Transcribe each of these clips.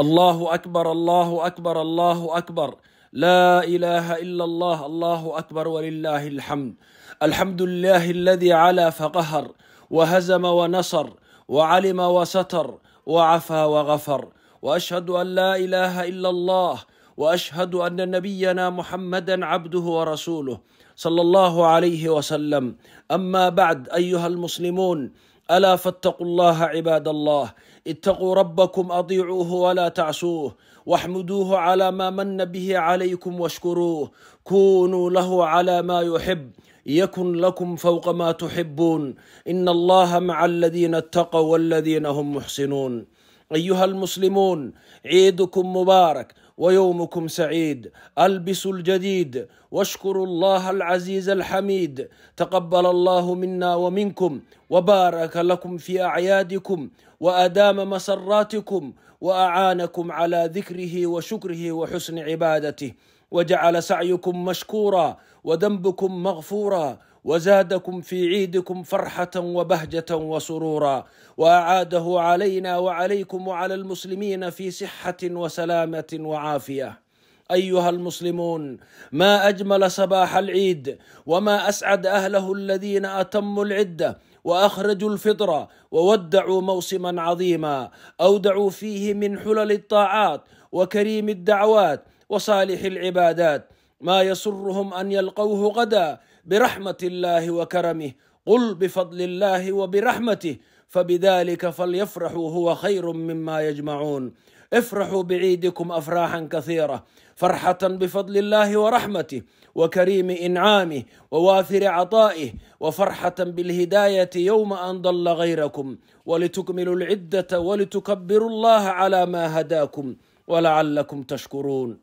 الله اكبر الله اكبر الله اكبر لا اله الا الله الله اكبر ولله الحمد الحمد لله الذي علا فقهر وهزم ونصر وعلم وستر وعفى وغفر واشهد ان لا اله الا الله واشهد ان نبينا محمدا عبده ورسوله صلى الله عليه وسلم اما بعد ايها المسلمون الا فاتقوا الله عباد الله اتقوا ربكم اطيعوه ولا تعصوه واحمدوه على ما من به عليكم واشكروه كونوا له على ما يحب يكن لكم فوق ما تحبون ان الله مع الذين اتقوا والذين هم محسنون ايها المسلمون عيدكم مبارك ويومكم سعيد البسوا الجديد واشكروا الله العزيز الحميد تقبل الله منا ومنكم وبارك لكم في اعيادكم وادام مسراتكم واعانكم على ذكره وشكره وحسن عبادته وجعل سعيكم مشكورا وذنبكم مغفورا وزادكم في عيدكم فرحة وبهجة وسرورا وأعاده علينا وعليكم وعلى المسلمين في صحة وسلامة وعافية ايها المسلمون ما اجمل صباح العيد وما اسعد اهله الذين اتموا العده واخرجوا الفطر وودعوا موسما عظيما اودعوا فيه من حلل الطاعات وكريم الدعوات وصالح العبادات ما يسرهم ان يلقوه غدا برحمه الله وكرمه قل بفضل الله وبرحمته فبذلك فليفرحوا هو خير مما يجمعون افرحوا بعيدكم افراحا كثيره فرحه بفضل الله ورحمته وكريم انعامه ووافر عطائه وفرحه بالهدايه يوم ان ضل غيركم ولتكملوا العده ولتكبروا الله على ما هداكم ولعلكم تشكرون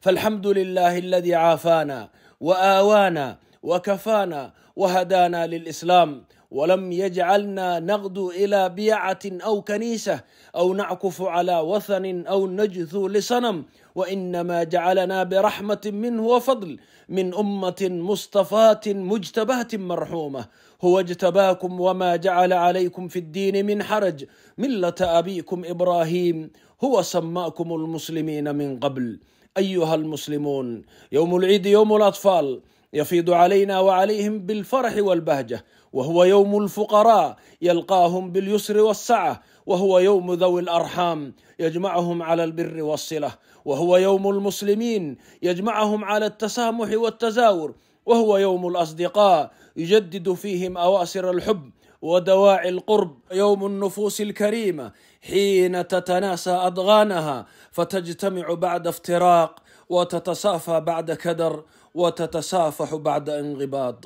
فالحمد لله الذي عافانا واوانا وكفانا وهدانا للاسلام ولم يجعلنا نغدو الى بيعه او كنيسه او نعكف على وثن او نجثو لصنم وانما جعلنا برحمه منه وفضل من امه مصطفاه مجتباه مرحومه هو اجتباكم وما جعل عليكم في الدين من حرج مله ابيكم ابراهيم هو سماكم المسلمين من قبل ايها المسلمون يوم العيد يوم الاطفال يفيض علينا وعليهم بالفرح والبهجه وهو يوم الفقراء يلقاهم باليسر والسعه وهو يوم ذوي الارحام يجمعهم على البر والصله وهو يوم المسلمين يجمعهم على التسامح والتزاور وهو يوم الاصدقاء يجدد فيهم اواصر الحب ودواعي القرب يوم النفوس الكريمه حين تتناسى اضغانها فتجتمع بعد افتراق وتتصافى بعد كدر وتتصافح بعد انغباض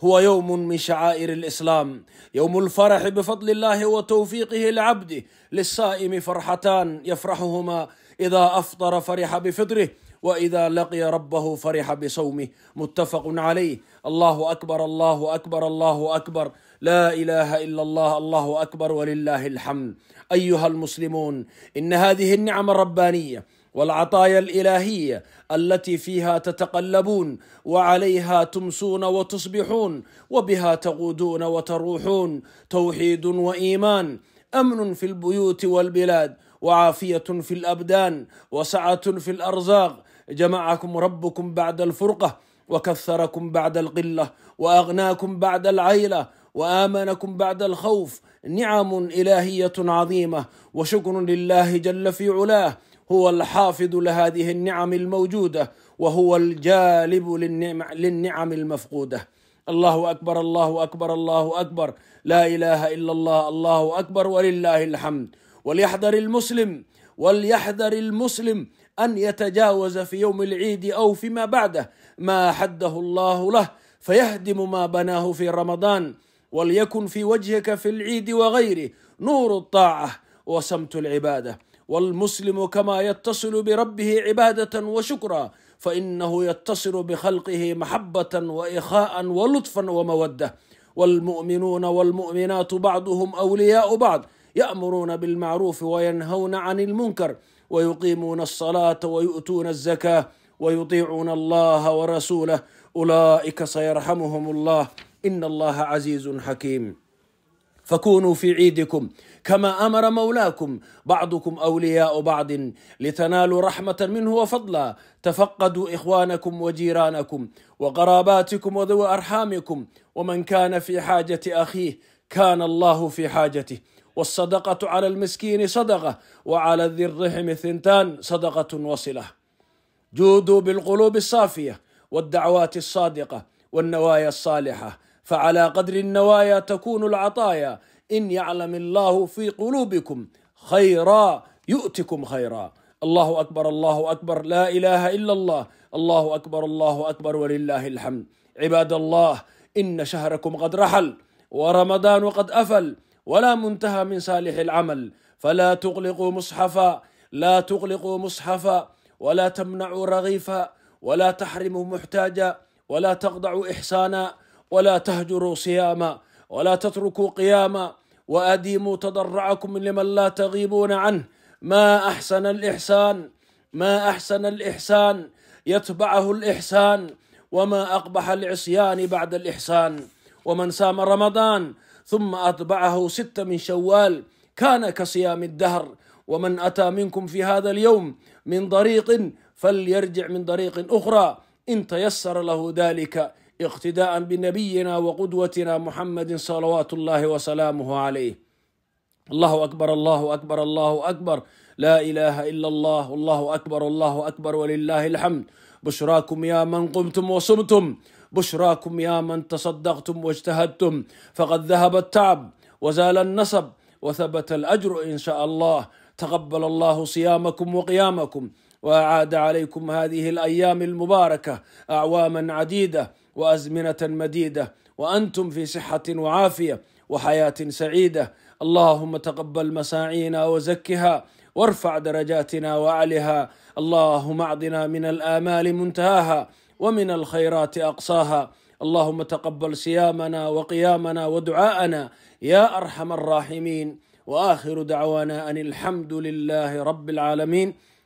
هو يوم من شعائر الاسلام يوم الفرح بفضل الله وتوفيقه لعبده للصائم فرحتان يفرحهما اذا افطر فرح بفطره واذا لقي ربه فرح بصومه متفق عليه الله اكبر الله اكبر الله اكبر لا اله الا الله الله اكبر ولله الحمد ايها المسلمون ان هذه النعم الربانيه والعطايا الالهيه التي فيها تتقلبون وعليها تمسون وتصبحون وبها تغودون وتروحون توحيد وايمان امن في البيوت والبلاد وعافيه في الابدان وسعه في الارزاق جمعكم ربكم بعد الفرقه وكثركم بعد القله واغناكم بعد العيله وامنكم بعد الخوف نعم الهيه عظيمه وشكر لله جل في علاه هو الحافظ لهذه النعم الموجوده وهو الجالب للنعم المفقوده الله اكبر الله اكبر الله اكبر لا اله الا الله الله اكبر ولله الحمد وليحذر المسلم وليحذر المسلم ان يتجاوز في يوم العيد او فيما بعده ما حده الله له فيهدم ما بناه في رمضان وليكن في وجهك في العيد وغيره نور الطاعه وسمت العباده والمسلم كما يتصل بربه عباده وشكرا فانه يتصل بخلقه محبه واخاء ولطفا وموده والمؤمنون والمؤمنات بعضهم اولياء بعض يامرون بالمعروف وينهون عن المنكر ويقيمون الصلاه ويؤتون الزكاه ويطيعون الله ورسوله اولئك سيرحمهم الله إن الله عزيز حكيم فكونوا في عيدكم كما امر مولاكم بعضكم اولياء بعض لتنالوا رحمه منه وفضلا تفقدوا اخوانكم وجيرانكم وقراباتكم وذو ارحامكم ومن كان في حاجه اخيه كان الله في حاجته والصدقه على المسكين صدقه وعلى ذي الرحم ثنتان صدقه وصله جودوا بالقلوب الصافيه والدعوات الصادقه والنوايا الصالحه فعلى قدر النوايا تكون العطايا ان يعلم الله في قلوبكم خيرا يؤتكم خيرا الله اكبر الله اكبر لا اله الا الله الله اكبر الله اكبر ولله الحمد عباد الله ان شهركم قد رحل ورمضان قد افل ولا منتهى من صالح العمل فلا تغلقوا مصحفا لا تغلقوا مصحفا ولا تمنعوا رغيفا ولا تحرموا محتاجا ولا تخضعوا احسانا ولا تهجروا صياما ولا تتركوا قياما وأديموا تضرعكم لمن لا تغيبون عنه ما أحسن الإحسان ما أحسن الإحسان يتبعه الإحسان وما أقبح العصيان بعد الإحسان ومن سام رمضان ثم أتبعه ستة من شوال كان كصيام الدهر ومن أتى منكم في هذا اليوم من طريق فليرجع من طريق أخرى إن تيسر له ذلك اقتداء بنبينا وقدوتنا محمد صلوات الله وسلامه عليه الله اكبر الله اكبر الله اكبر لا اله الا الله الله اكبر الله اكبر ولله الحمد بشراكم يا من قمتم وصمتم بشراكم يا من تصدقتم واجتهدتم فقد ذهب التعب وزال النصب وثبت الاجر ان شاء الله تقبل الله صيامكم وقيامكم واعاد عليكم هذه الايام المباركه اعواما عديده وازمنه مديده وانتم في صحه وعافيه وحياه سعيده اللهم تقبل مساعينا وزكها وارفع درجاتنا وعلها اللهم اعضنا من الامال منتهاها ومن الخيرات اقصاها اللهم تقبل صيامنا وقيامنا ودعاءنا يا ارحم الراحمين واخر دعوانا ان الحمد لله رب العالمين